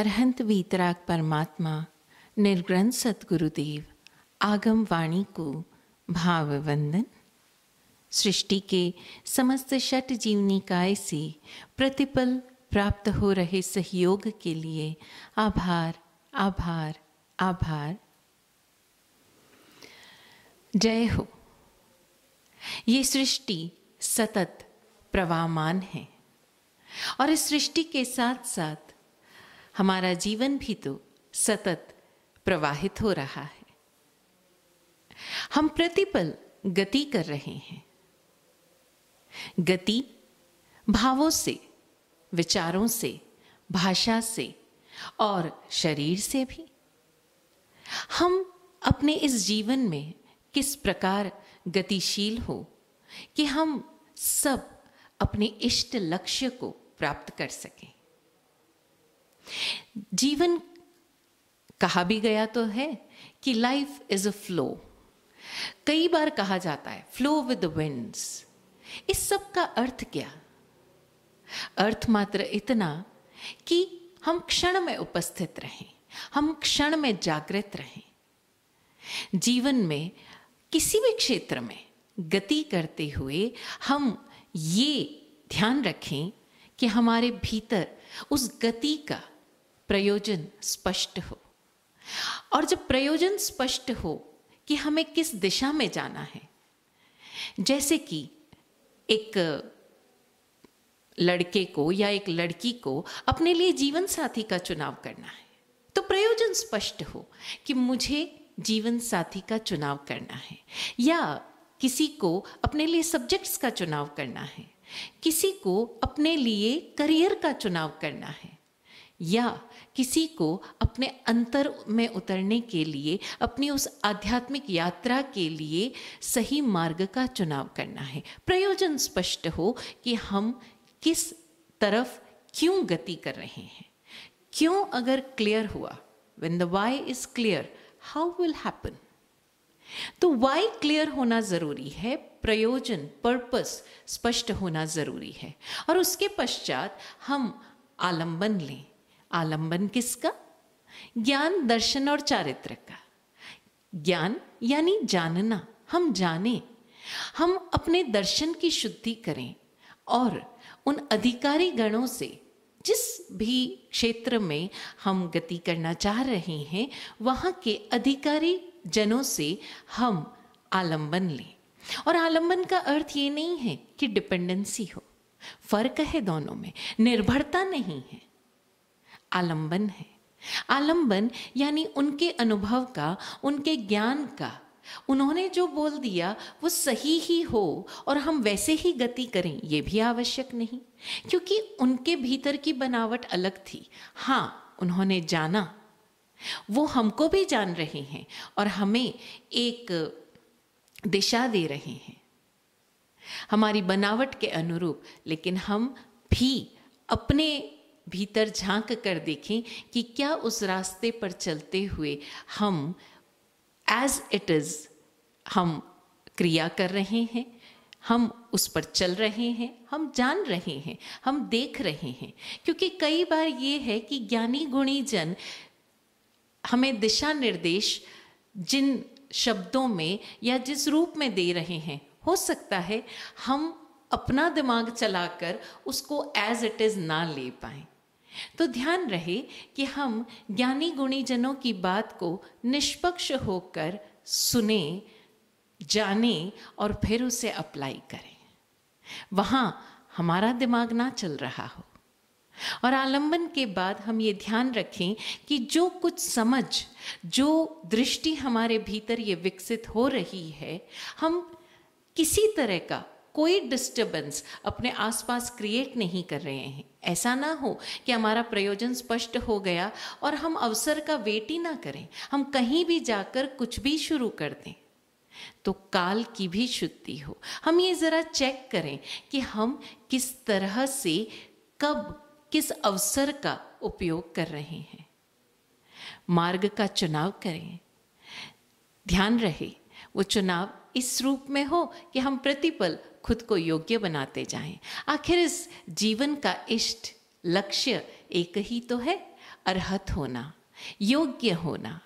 अरहंत वीतराग परमात्मा निर्ग्रंथ सतगुरुदेव आगम वाणी को भाव वंदन सृष्टि के समस्त शट जीवनी काय से प्रतिपल प्राप्त हो रहे सहयोग के लिए आभार आभार आभार जय हो ये सृष्टि सतत प्रवाहमान है और इस सृष्टि के साथ साथ हमारा जीवन भी तो सतत प्रवाहित हो रहा है हम प्रतिपल गति कर रहे हैं गति भावों से विचारों से भाषा से और शरीर से भी हम अपने इस जीवन में किस प्रकार गतिशील हो कि हम सब अपने इष्ट लक्ष्य को प्राप्त कर सकें जीवन कहा भी गया तो है कि लाइफ इज अ फ्लो कई बार कहा जाता है फ्लो विद विंड्स इस सब का अर्थ क्या अर्थ मात्र इतना कि हम क्षण में उपस्थित रहें हम क्षण में जागृत रहें जीवन में किसी भी क्षेत्र में गति करते हुए हम ये ध्यान रखें कि हमारे भीतर उस गति का प्रयोजन स्पष्ट हो और जब प्रयोजन स्पष्ट हो कि हमें किस दिशा में जाना है जैसे कि एक लड़के को या एक लड़की को अपने लिए जीवन साथी का चुनाव करना है तो प्रयोजन स्पष्ट हो कि मुझे जीवन साथी का चुनाव करना है या किसी को अपने लिए सब्जेक्ट्स का चुनाव करना है किसी को अपने लिए करियर का चुनाव करना है या किसी को अपने अंतर में उतरने के लिए अपनी उस आध्यात्मिक यात्रा के लिए सही मार्ग का चुनाव करना है प्रयोजन स्पष्ट हो कि हम किस तरफ क्यों गति कर रहे हैं क्यों अगर क्लियर हुआ when the why is clear how will happen तो वाई क्लियर होना जरूरी है प्रयोजन पर्पस स्पष्ट होना जरूरी है और उसके पश्चात हम आलंबन लें आलंबन किसका ज्ञान दर्शन और चारित्र का ज्ञान यानी जानना हम जाने हम अपने दर्शन की शुद्धि करें और उन अधिकारी गणों से जिस भी क्षेत्र में हम गति करना चाह रहे हैं वहाँ के अधिकारी जनों से हम आलंबन लें और आलंबन का अर्थ ये नहीं है कि डिपेंडेंसी हो फर्क है दोनों में निर्भरता नहीं है आलंबन है आलंबन यानी उनके अनुभव का उनके ज्ञान का उन्होंने जो बोल दिया वो सही ही हो और हम वैसे ही गति करें ये भी आवश्यक नहीं क्योंकि उनके भीतर की बनावट अलग थी हाँ उन्होंने जाना वो हमको भी जान रहे हैं और हमें एक दिशा दे रहे हैं हमारी बनावट के अनुरूप लेकिन हम भी अपने भीतर झांक कर देखें कि क्या उस रास्ते पर चलते हुए हम एज इट इज़ हम क्रिया कर रहे हैं हम उस पर चल रहे हैं हम जान रहे हैं हम देख रहे हैं क्योंकि कई बार ये है कि ज्ञानी गुणी जन हमें दिशा निर्देश जिन शब्दों में या जिस रूप में दे रहे हैं हो सकता है हम अपना दिमाग चलाकर उसको एज इट इज़ ना ले पाएँ तो ध्यान रहे कि हम ज्ञानी गुणी जनों की बात को निष्पक्ष होकर सुने जाने और फिर उसे अप्लाई करें वहां हमारा दिमाग ना चल रहा हो और आलंबन के बाद हम ये ध्यान रखें कि जो कुछ समझ जो दृष्टि हमारे भीतर ये विकसित हो रही है हम किसी तरह का कोई डिस्टर्बेंस अपने आसपास क्रिएट नहीं कर रहे हैं ऐसा ना हो कि हमारा प्रयोजन स्पष्ट हो गया और हम अवसर का वेट ही ना करें हम कहीं भी जाकर कुछ भी शुरू कर दें तो काल की भी शुद्धि हो हम ये ज़रा चेक करें कि हम किस तरह से कब किस अवसर का उपयोग कर रहे हैं मार्ग का चुनाव करें ध्यान रहे वो चुनाव इस रूप में हो कि हम प्रतिपल खुद को योग्य बनाते जाएं आखिर इस जीवन का इष्ट लक्ष्य एक ही तो है अरहत होना योग्य होना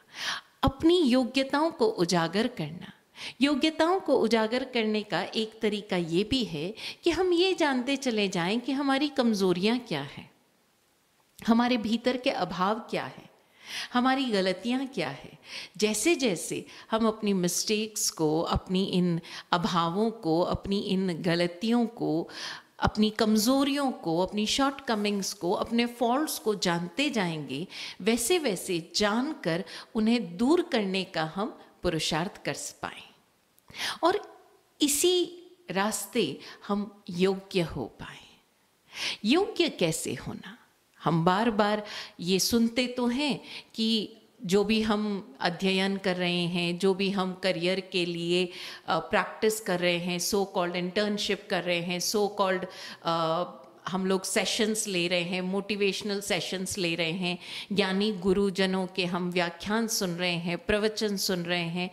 अपनी योग्यताओं को उजागर करना योग्यताओं को उजागर करने का एक तरीका ये भी है कि हम ये जानते चले जाएं कि हमारी कमजोरियां क्या हैं हमारे भीतर के अभाव क्या हैं हमारी गलतियाँ क्या है जैसे जैसे हम अपनी मिस्टेक्स को अपनी इन अभावों को अपनी इन गलतियों को अपनी कमज़ोरियों को अपनी शॉर्टकमिंग्स को अपने फॉल्ट्स को जानते जाएंगे वैसे वैसे जानकर उन्हें दूर करने का हम पुरुषार्थ कर पाए और इसी रास्ते हम योग्य हो पाए योग्य कैसे होना हम बार बार ये सुनते तो हैं कि जो भी हम अध्ययन कर रहे हैं जो भी हम करियर के लिए प्रैक्टिस कर रहे हैं सो कॉल्ड इंटर्नशिप कर रहे हैं सो कॉल्ड हम लोग सेशंस ले रहे हैं मोटिवेशनल सेशंस ले रहे हैं ज्ञानी गुरुजनों के हम व्याख्यान सुन रहे हैं प्रवचन सुन रहे हैं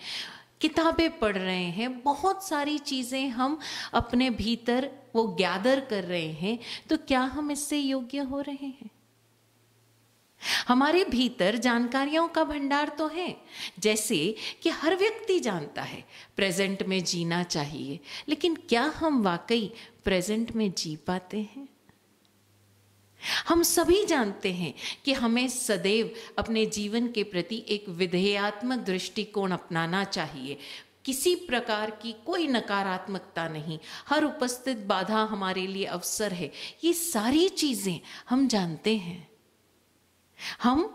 किताबें पढ़ रहे हैं बहुत सारी चीज़ें हम अपने भीतर वो गैदर कर रहे हैं तो क्या हम इससे योग्य हो रहे हैं हमारे भीतर जानकारियों का भंडार तो है जैसे कि हर व्यक्ति जानता है प्रेजेंट में जीना चाहिए लेकिन क्या हम वाकई प्रेजेंट में जी पाते हैं हम सभी जानते हैं कि हमें सदैव अपने जीवन के प्रति एक विधेयात्मक दृष्टिकोण अपनाना चाहिए किसी प्रकार की कोई नकारात्मकता नहीं हर उपस्थित बाधा हमारे लिए अवसर है ये सारी चीज़ें हम जानते हैं हम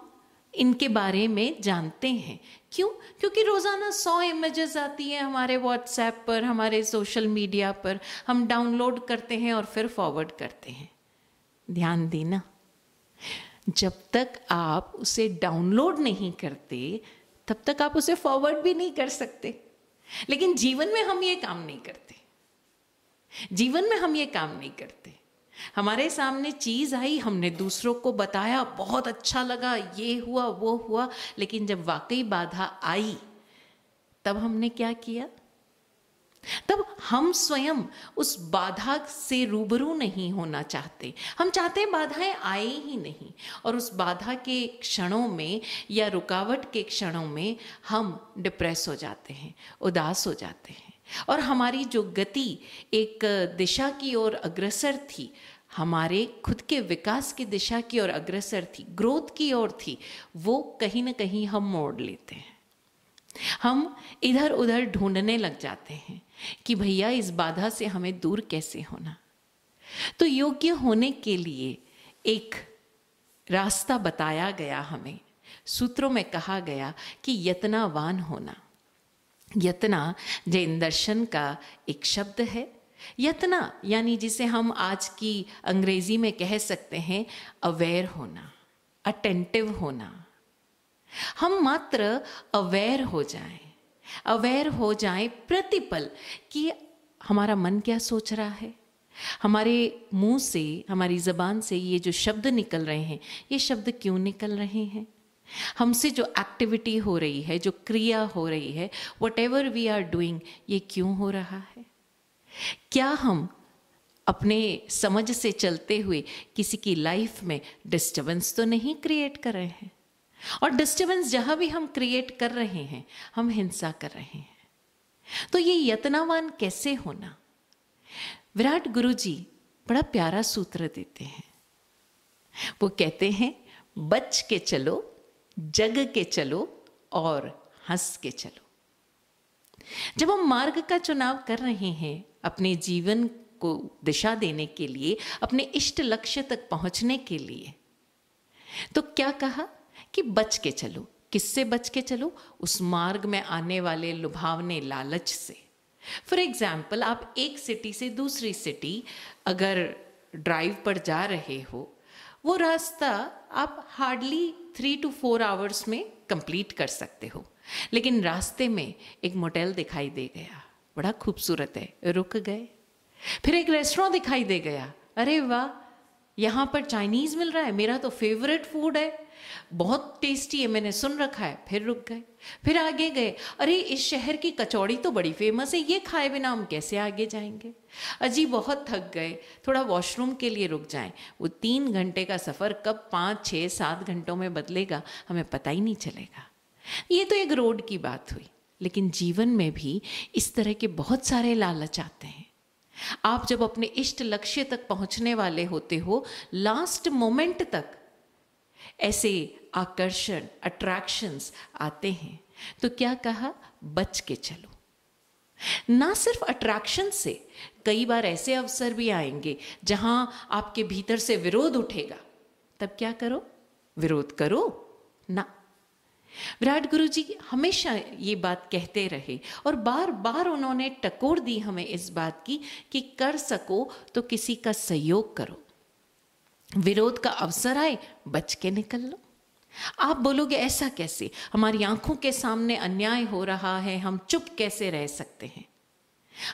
इनके बारे में जानते हैं क्यों क्योंकि रोज़ाना सौ इमेजेस आती हैं हमारे व्हाट्सएप पर हमारे सोशल मीडिया पर हम डाउनलोड करते हैं और फिर फॉरवर्ड करते हैं ध्यान देना जब तक आप उसे डाउनलोड नहीं करते तब तक आप उसे फॉरवर्ड भी नहीं कर सकते लेकिन जीवन में हम ये काम नहीं करते जीवन में हम ये काम नहीं करते हमारे सामने चीज़ आई हमने दूसरों को बताया बहुत अच्छा लगा ये हुआ वो हुआ लेकिन जब वाकई बाधा आई तब हमने क्या किया तब हम स्वयं उस बाधा से रूबरू नहीं होना चाहते हम चाहते बाधाएं आए ही नहीं और उस बाधा के क्षणों में या रुकावट के क्षणों में हम डिप्रेस हो जाते हैं उदास हो जाते हैं और हमारी जो गति एक दिशा की ओर अग्रसर थी हमारे खुद के विकास की दिशा की ओर अग्रसर थी ग्रोथ की ओर थी वो कहीं ना कहीं हम मोड़ लेते हैं हम इधर उधर ढूंढने लग जाते हैं कि भैया इस बाधा से हमें दूर कैसे होना तो योग्य होने के लिए एक रास्ता बताया गया हमें सूत्रों में कहा गया कि यतनावान होना यतना जैन दर्शन का एक शब्द है यतना यानी जिसे हम आज की अंग्रेजी में कह सकते हैं अवेयर होना अटेंटिव होना हम मात्र अवेयर हो जाएं, अवेयर हो जाएं प्रतिपल कि हमारा मन क्या सोच रहा है हमारे मुंह से हमारी ज़बान से ये जो शब्द निकल रहे हैं ये शब्द क्यों निकल रहे हैं हमसे जो एक्टिविटी हो रही है जो क्रिया हो रही है whatever we are doing ये क्यों हो रहा है क्या हम अपने समझ से चलते हुए किसी की लाइफ में डिस्टर्बेंस तो नहीं क्रिएट कर रहे हैं और डिस्टर्बेंस जहां भी हम क्रिएट कर रहे हैं हम हिंसा कर रहे हैं तो ये यत्नावान कैसे होना विराट गुरु जी बड़ा प्यारा सूत्र देते हैं वो कहते हैं बच के चलो जग के चलो और हंस के चलो जब हम मार्ग का चुनाव कर रहे हैं अपने जीवन को दिशा देने के लिए अपने इष्ट लक्ष्य तक पहुंचने के लिए तो क्या कहा कि बच के चलो किससे बच के चलो उस मार्ग में आने वाले लुभावने लालच से फॉर एग्जाम्पल आप एक सिटी से दूसरी सिटी अगर ड्राइव पर जा रहे हो वो रास्ता आप hardly three two four hours में कंप्लीट कर सकते हो लेकिन रास्ते में एक मोटेल दिखाई दे गया बड़ा खूबसूरत है रुक गए फिर एक रेस्टोरेंट दिखाई दे गया अरे वाह यहाँ पर चाइनीज़ मिल रहा है मेरा तो फेवरेट फूड है बहुत टेस्टी है मैंने सुन रखा है फिर रुक गए फिर आगे गए अरे इस शहर की कचौड़ी तो बड़ी फेमस है ये खाए बिना हम कैसे आगे जाएंगे अजी बहुत थक गए थोड़ा वॉशरूम के लिए रुक जाएं वो तीन घंटे का सफ़र कब पाँच छः सात घंटों में बदलेगा हमें पता ही नहीं चलेगा ये तो एक रोड की बात हुई लेकिन जीवन में भी इस तरह के बहुत सारे लालच आते हैं आप जब अपने इष्ट लक्ष्य तक पहुंचने वाले होते हो लास्ट मोमेंट तक ऐसे आकर्षण अट्रैक्शंस आते हैं तो क्या कहा बच के चलो ना सिर्फ अट्रैक्शन से कई बार ऐसे अवसर भी आएंगे जहां आपके भीतर से विरोध उठेगा तब क्या करो विरोध करो ना विराट गुरु जी हमेशा ये बात कहते रहे और बार बार उन्होंने टकोर दी हमें इस बात की कि कर सको तो किसी का सहयोग करो विरोध का अवसर आए बच के निकल लो आप बोलोगे ऐसा कैसे हमारी आंखों के सामने अन्याय हो रहा है हम चुप कैसे रह सकते हैं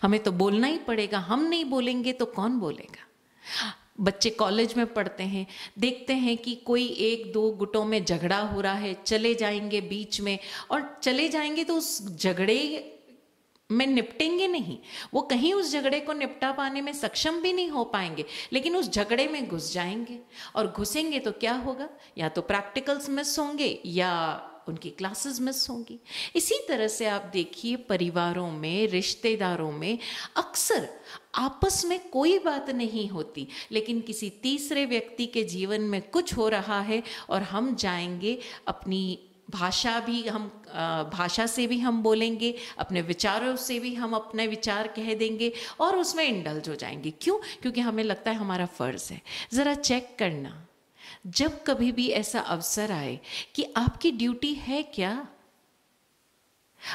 हमें तो बोलना ही पड़ेगा हम नहीं बोलेंगे तो कौन बोलेगा बच्चे कॉलेज में पढ़ते हैं देखते हैं कि कोई एक दो गुटों में झगड़ा हो रहा है चले जाएंगे बीच में और चले जाएंगे तो उस झगड़े में निपटेंगे नहीं वो कहीं उस झगड़े को निपटा पाने में सक्षम भी नहीं हो पाएंगे लेकिन उस झगड़े में घुस जाएंगे और घुसेंगे तो क्या होगा या तो प्रैक्टिकल्स मिस होंगे या उनकी क्लासेस मिस होंगी इसी तरह से आप देखिए परिवारों में रिश्तेदारों में अक्सर आपस में कोई बात नहीं होती लेकिन किसी तीसरे व्यक्ति के जीवन में कुछ हो रहा है और हम जाएंगे अपनी भाषा भी हम भाषा से भी हम बोलेंगे अपने विचारों से भी हम अपने विचार कह देंगे और उसमें इंडल्ज हो जाएंगे क्यों क्योंकि हमें लगता है हमारा फ़र्ज़ है ज़रा चेक करना जब कभी भी ऐसा अवसर आए कि आपकी ड्यूटी है क्या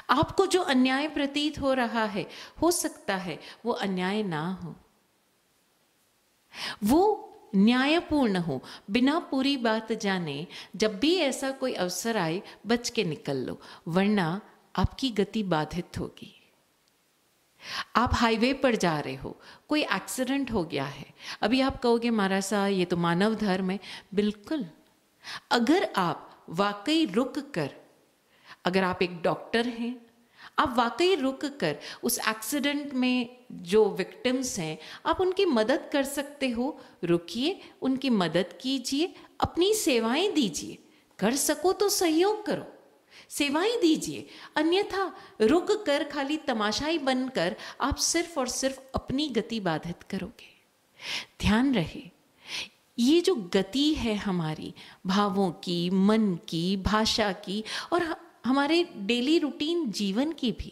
आपको जो अन्याय प्रतीत हो रहा है हो सकता है वो अन्याय ना हो वो न्यायपूर्ण हो बिना पूरी बात जाने जब भी ऐसा कोई अवसर आए बच के निकल लो वरना आपकी गति बाधित होगी आप हाईवे पर जा रहे हो कोई एक्सीडेंट हो गया है अभी आप कहोगे महाराज साहब ये तो मानव धर्म है बिल्कुल अगर आप वाकई रुक कर अगर आप एक डॉक्टर हैं आप वाकई रुक कर उस एक्सीडेंट में जो विक्टिम्स हैं आप उनकी मदद कर सकते हो रुकिए उनकी मदद कीजिए अपनी सेवाएं दीजिए कर सको तो सहयोग करो सेवाएं दीजिए अन्यथा रुक कर खाली तमाशाई बनकर आप सिर्फ और सिर्फ अपनी गति बाधित करोगे ध्यान रहे ये जो गति है हमारी भावों की मन की भाषा की और हमारे डेली रूटीन जीवन की भी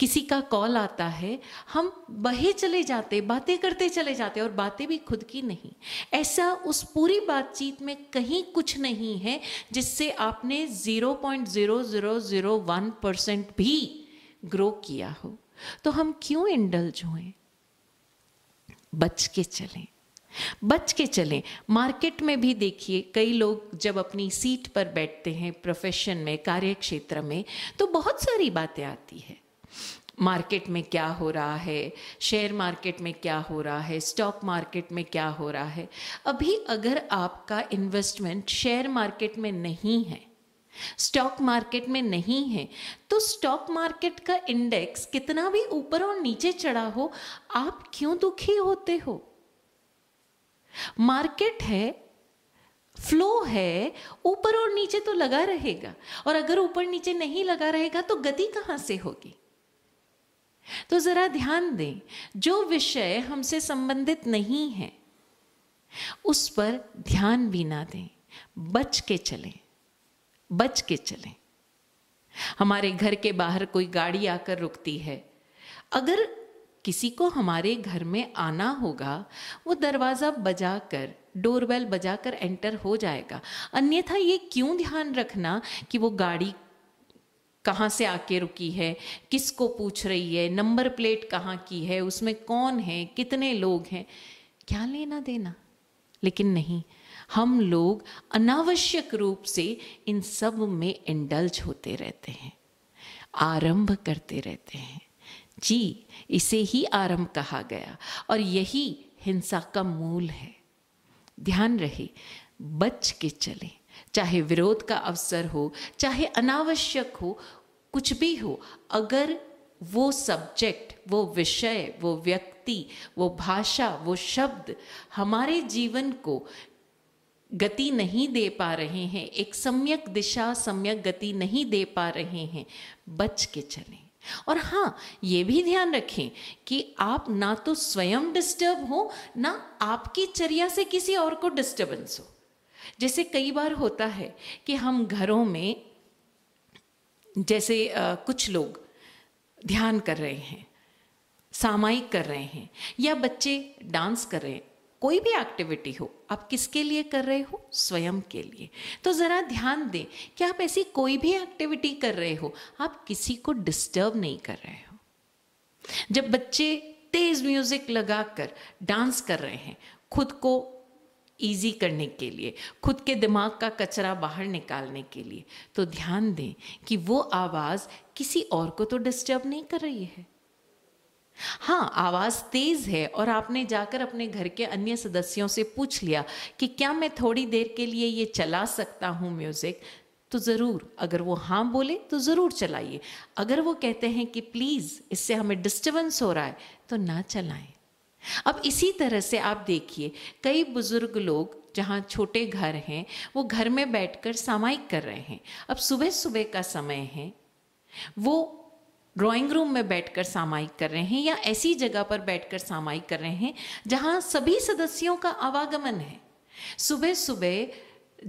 किसी का कॉल आता है हम बहे चले जाते बातें करते चले जाते और बातें भी खुद की नहीं ऐसा उस पूरी बातचीत में कहीं कुछ नहीं है जिससे आपने 0.0001 परसेंट भी ग्रो किया हो तो हम क्यों इंडल्ज हुए बच के चलें बच के चलें मार्केट में भी देखिए कई लोग जब अपनी सीट पर बैठते हैं प्रोफेशन में कार्य क्षेत्र में तो बहुत सारी बातें आती है मार्केट में क्या हो रहा है शेयर मार्केट में क्या हो रहा है स्टॉक मार्केट में क्या हो रहा है अभी अगर आपका इन्वेस्टमेंट शेयर मार्केट में नहीं है स्टॉक मार्केट में नहीं है तो स्टॉक मार्केट का इंडेक्स कितना भी ऊपर और नीचे चढ़ा हो आप क्यों दुखी होते हो मार्केट है फ्लो है ऊपर और नीचे तो लगा रहेगा और अगर ऊपर नीचे नहीं लगा रहेगा तो गति कहां से होगी तो जरा ध्यान दें जो विषय हमसे संबंधित नहीं है उस पर ध्यान भी ना दें बच के चलें बच के चलें हमारे घर के बाहर कोई गाड़ी आकर रुकती है अगर किसी को हमारे घर में आना होगा वो दरवाज़ा बजा कर डोरबेल बजा कर एंटर हो जाएगा अन्यथा ये क्यों ध्यान रखना कि वो गाड़ी कहाँ से आके रुकी है किसको पूछ रही है नंबर प्लेट कहाँ की है उसमें कौन है कितने लोग हैं क्या लेना देना लेकिन नहीं हम लोग अनावश्यक रूप से इन सब में इंडल्ज होते रहते हैं आरंभ करते रहते हैं जी इसे ही आरंभ कहा गया और यही हिंसा का मूल है ध्यान रहे बच के चलें चाहे विरोध का अवसर हो चाहे अनावश्यक हो कुछ भी हो अगर वो सब्जेक्ट वो विषय वो व्यक्ति वो भाषा वो शब्द हमारे जीवन को गति नहीं दे पा रहे हैं एक सम्यक दिशा सम्यक गति नहीं दे पा रहे हैं बच के चलें और हाँ ये भी ध्यान रखें कि आप ना तो स्वयं डिस्टर्ब हो ना आपकी चर्या से किसी और को डिस्टर्बेंस हो जैसे कई बार होता है कि हम घरों में जैसे आ, कुछ लोग ध्यान कर रहे हैं सामायिक कर रहे हैं या बच्चे डांस कर रहे हैं कोई भी एक्टिविटी हो आप किसके लिए कर रहे हो स्वयं के लिए तो ज़रा ध्यान दें कि आप ऐसी कोई भी एक्टिविटी कर रहे हो आप किसी को डिस्टर्ब नहीं कर रहे हो जब बच्चे तेज म्यूजिक लगाकर डांस कर रहे हैं खुद को इजी करने के लिए खुद के दिमाग का कचरा बाहर निकालने के लिए तो ध्यान दें कि वो आवाज़ किसी और को तो डिस्टर्ब नहीं कर रही है हाँ आवाज़ तेज़ है और आपने जाकर अपने घर के अन्य सदस्यों से पूछ लिया कि क्या मैं थोड़ी देर के लिए ये चला सकता हूँ म्यूज़िक तो ज़रूर अगर वो हाँ बोले तो ज़रूर चलाइए अगर वो कहते हैं कि प्लीज़ इससे हमें डिस्टर्बेंस हो रहा है तो ना चलाएं अब इसी तरह से आप देखिए कई बुज़ुर्ग लोग जहाँ छोटे घर हैं वो घर में बैठकर सामायिक कर रहे हैं अब सुबह सुबह का समय है वो ड्राइंग रूम में बैठकर सामायिक कर रहे हैं या ऐसी जगह पर बैठकर सामायिक कर रहे हैं जहां सभी सदस्यों का आवागमन है सुबह सुबह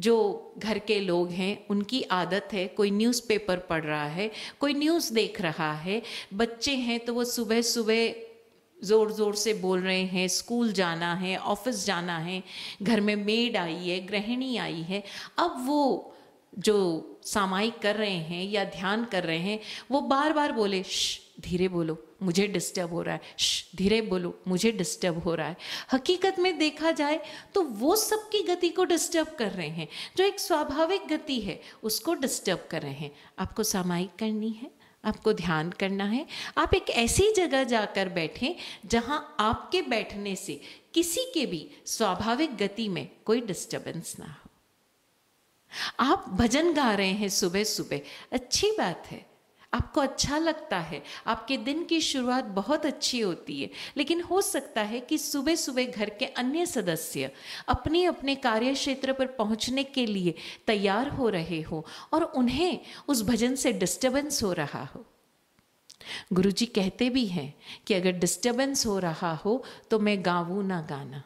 जो घर के लोग हैं उनकी आदत है कोई न्यूज़पेपर पढ़ रहा है कोई न्यूज़ देख रहा है बच्चे हैं तो वो सुबह सुबह ज़ोर ज़ोर से बोल रहे हैं स्कूल जाना है ऑफिस जाना है घर में मेड आई है गृहिणी आई है अब वो जो सामायिक कर रहे हैं या ध्यान कर रहे हैं वो बार बार बोले धीरे बोलो मुझे डिस्टर्ब हो रहा है धीरे बोलो मुझे डिस्टर्ब हो रहा है हकीकत में देखा जाए तो वो सबकी गति को डिस्टर्ब कर रहे हैं जो एक स्वाभाविक गति है उसको डिस्टर्ब कर रहे हैं आपको सामायिक करनी है आपको ध्यान करना है आप एक ऐसी जगह जाकर बैठें जहां आपके बैठने से किसी के भी स्वाभाविक गति में कोई डिस्टर्बेंस ना हो आप भजन गा रहे हैं सुबह सुबह अच्छी बात है आपको अच्छा लगता है आपके दिन की शुरुआत बहुत अच्छी होती है लेकिन हो सकता है कि सुबह सुबह घर के अन्य सदस्य अपने अपने कार्य क्षेत्र पर पहुंचने के लिए तैयार हो रहे हो और उन्हें उस भजन से डिस्टर्बेंस हो रहा हो गुरुजी कहते भी हैं कि अगर डिस्टर्बेंस हो रहा हो तो मैं गाऊँ ना गाना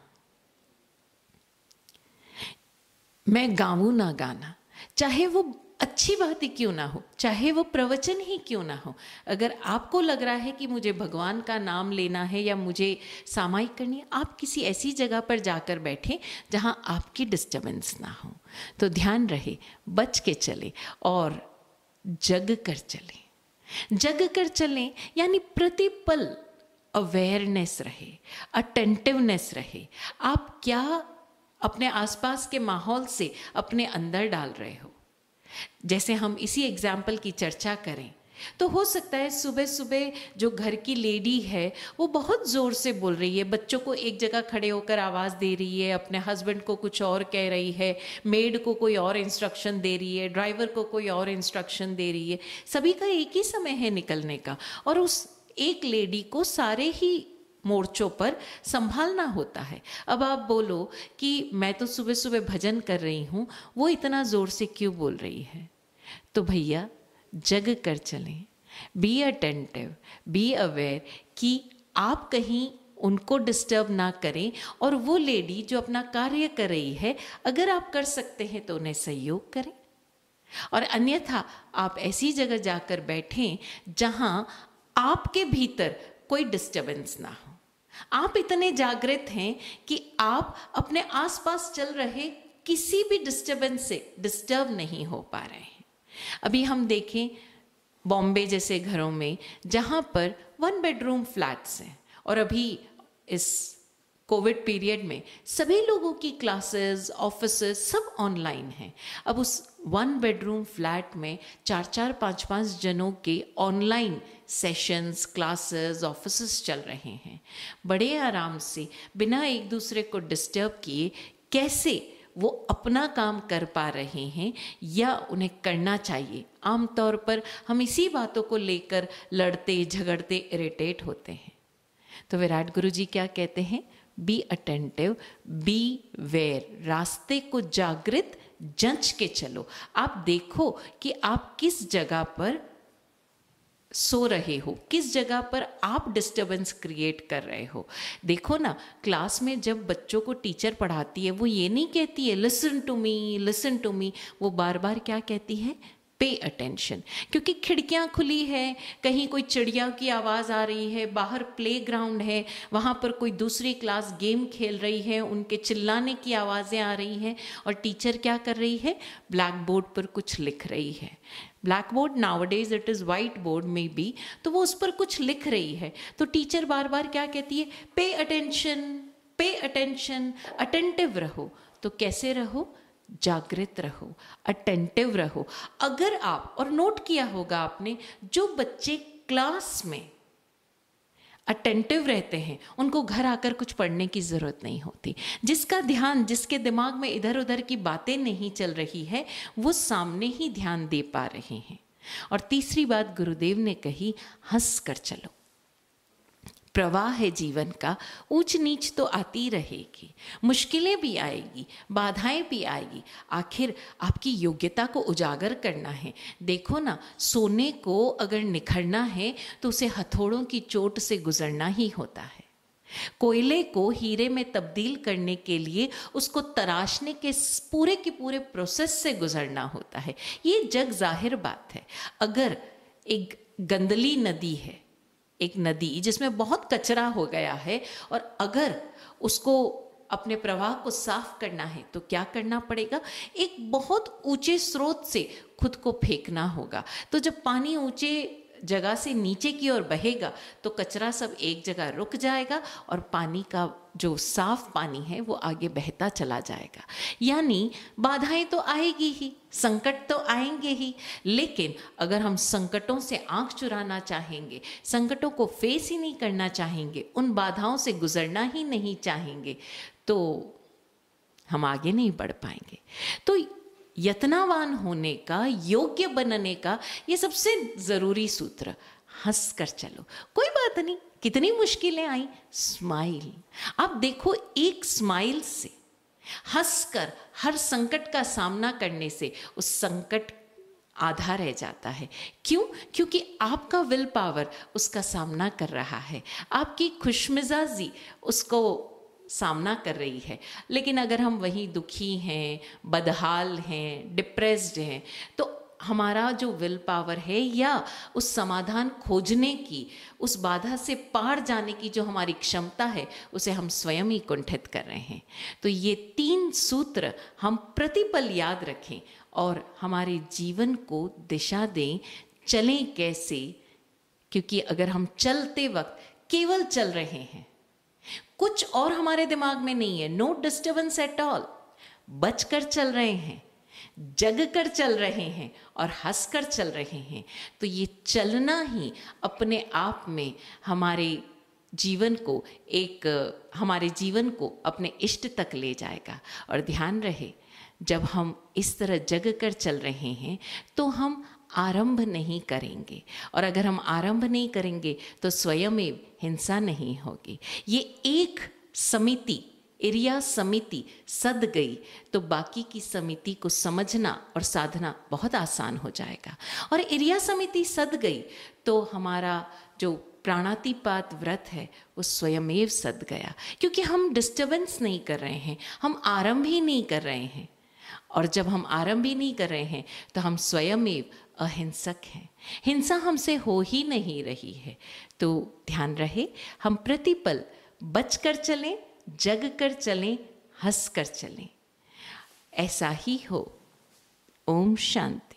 मैं गाऊँ ना गाना चाहे वो अच्छी बात ही क्यों ना हो चाहे वो प्रवचन ही क्यों ना हो अगर आपको लग रहा है कि मुझे भगवान का नाम लेना है या मुझे सामायिक करनी है आप किसी ऐसी जगह पर जाकर बैठें जहां आपकी डिस्टर्बेंस ना हो तो ध्यान रहे बच के चले और जग कर चलें जग कर चलें यानी प्रतिपल अवेयरनेस रहे अटेंटिवनेस रहे आप क्या अपने आसपास के माहौल से अपने अंदर डाल रहे हो जैसे हम इसी एग्जाम्पल की चर्चा करें तो हो सकता है सुबह सुबह जो घर की लेडी है वो बहुत ज़ोर से बोल रही है बच्चों को एक जगह खड़े होकर आवाज़ दे रही है अपने हस्बैंड को कुछ और कह रही है मेड को कोई और इंस्ट्रक्शन दे रही है ड्राइवर को कोई और इंस्ट्रक्शन दे रही है सभी का एक ही समय है निकलने का और उस एक लेडी को सारे ही मोर्चों पर संभालना होता है अब आप बोलो कि मैं तो सुबह सुबह भजन कर रही हूँ वो इतना ज़ोर से क्यों बोल रही है तो भैया जग कर चलें बी अटेंटिव बी अवेयर कि आप कहीं उनको डिस्टर्ब ना करें और वो लेडी जो अपना कार्य कर रही है अगर आप कर सकते हैं तो उन्हें सहयोग करें और अन्यथा आप ऐसी जगह जाकर बैठें जहां आपके भीतर कोई डिस्टर्बेंस ना हो आप इतने जागृत हैं कि आप अपने आसपास चल रहे किसी भी डिस्टरबेंस से डिस्टर्ब नहीं हो पा रहे हैं अभी हम देखें बॉम्बे जैसे घरों में जहाँ पर वन बेडरूम फ्लैट्स हैं और अभी इस कोविड पीरियड में सभी लोगों की क्लासेस ऑफिस सब ऑनलाइन हैं अब उस वन बेडरूम फ्लैट में चार चार पाँच पाँच जनों के ऑनलाइन सेशंस क्लासेस ऑफिस चल रहे हैं बड़े आराम से बिना एक दूसरे को डिस्टर्ब किए कैसे वो अपना काम कर पा रहे हैं या उन्हें करना चाहिए आमतौर पर हम इसी बातों को लेकर लड़ते झगड़ते इरिटेट होते हैं तो विराट गुरु जी क्या कहते हैं बी अटेंटिव बी वेयर रास्ते को जागृत जंच के चलो आप देखो कि आप किस जगह पर सो रहे हो किस जगह पर आप डिस्टरबेंस क्रिएट कर रहे हो देखो ना क्लास में जब बच्चों को टीचर पढ़ाती है वो ये नहीं कहती है listen to me listen to me वो बार बार क्या कहती है पे अटेंशन क्योंकि खिड़कियाँ खुली है कहीं कोई चिड़िया की आवाज़ आ रही है बाहर प्ले ग्राउंड है वहाँ पर कोई दूसरी क्लास गेम खेल रही है उनके चिल्लाने की आवाज़ें आ रही हैं और टीचर क्या कर रही है ब्लैक बोर्ड पर कुछ लिख रही है blackboard nowadays it is whiteboard में भी तो वो उस पर कुछ लिख रही है तो टीचर बार बार क्या कहती है pay attention pay attention attentive रहो तो कैसे रहो जागृत रहो अटेंटिव रहो अगर आप और नोट किया होगा आपने जो बच्चे क्लास में अटेंटिव रहते हैं उनको घर आकर कुछ पढ़ने की ज़रूरत नहीं होती जिसका ध्यान जिसके दिमाग में इधर उधर की बातें नहीं चल रही है वो सामने ही ध्यान दे पा रहे हैं और तीसरी बात गुरुदेव ने कही हंस कर चलो प्रवाह है जीवन का ऊंच नीच तो आती रहेगी मुश्किलें भी आएगी बाधाएं भी आएगी आखिर आपकी योग्यता को उजागर करना है देखो ना सोने को अगर निखरना है तो उसे हथौड़ों की चोट से गुजरना ही होता है कोयले को हीरे में तब्दील करने के लिए उसको तराशने के पूरे के पूरे प्रोसेस से गुजरना होता है ये जग जाहिर बात है अगर एक गंदली नदी है एक नदी जिसमें बहुत कचरा हो गया है और अगर उसको अपने प्रवाह को साफ करना है तो क्या करना पड़ेगा एक बहुत ऊंचे स्रोत से खुद को फेंकना होगा तो जब पानी ऊंचे जगह से नीचे की ओर बहेगा तो कचरा सब एक जगह रुक जाएगा और पानी का जो साफ पानी है वो आगे बहता चला जाएगा यानी बाधाएं तो आएगी ही संकट तो आएंगे ही लेकिन अगर हम संकटों से आंख चुराना चाहेंगे संकटों को फेस ही नहीं करना चाहेंगे उन बाधाओं से गुजरना ही नहीं चाहेंगे तो हम आगे नहीं बढ़ पाएंगे तो यत्नावान होने का योग्य बनने का ये सबसे ज़रूरी सूत्र हंस कर चलो कोई बात नहीं कितनी मुश्किलें आई स्माइल आप देखो एक स्माइल से हंसकर हर संकट का सामना करने से उस संकट आधा रह जाता है क्यों क्योंकि आपका विल पावर उसका सामना कर रहा है आपकी खुशमिजाजी उसको सामना कर रही है लेकिन अगर हम वही दुखी हैं बदहाल हैं डिप्रेस्ड हैं तो हमारा जो विल पावर है या उस समाधान खोजने की उस बाधा से पार जाने की जो हमारी क्षमता है उसे हम स्वयं ही कुंठित कर रहे हैं तो ये तीन सूत्र हम प्रतिपल याद रखें और हमारे जीवन को दिशा दें चलें कैसे क्योंकि अगर हम चलते वक्त केवल चल रहे हैं कुछ और हमारे दिमाग में नहीं है नो डिस्टर्बेंस एट ऑल बचकर चल रहे हैं जग कर चल रहे हैं और हंस कर चल रहे हैं तो ये चलना ही अपने आप में हमारे जीवन को एक हमारे जीवन को अपने इष्ट तक ले जाएगा और ध्यान रहे जब हम इस तरह जग कर चल रहे हैं तो हम आरंभ नहीं करेंगे और अगर हम आरंभ नहीं करेंगे तो स्वयं हिंसा नहीं होगी ये एक समिति एरिया समिति सद गई तो बाकी की समिति को समझना और साधना बहुत आसान हो जाएगा और एरिया समिति सद गई तो हमारा जो प्राणातिपात व्रत है वो स्वयमेव सद गया क्योंकि हम डिस्टर्बेंस नहीं कर रहे हैं हम आरंभ ही नहीं कर रहे हैं और जब हम आरंभ ही नहीं कर रहे हैं तो हम स्वयमेव अहिंसक हैं हिंसा हमसे हो ही नहीं रही है तो ध्यान रहे हम प्रतिपल बच कर चलें जग कर चलें हंस कर चलें ऐसा ही हो ओम शांति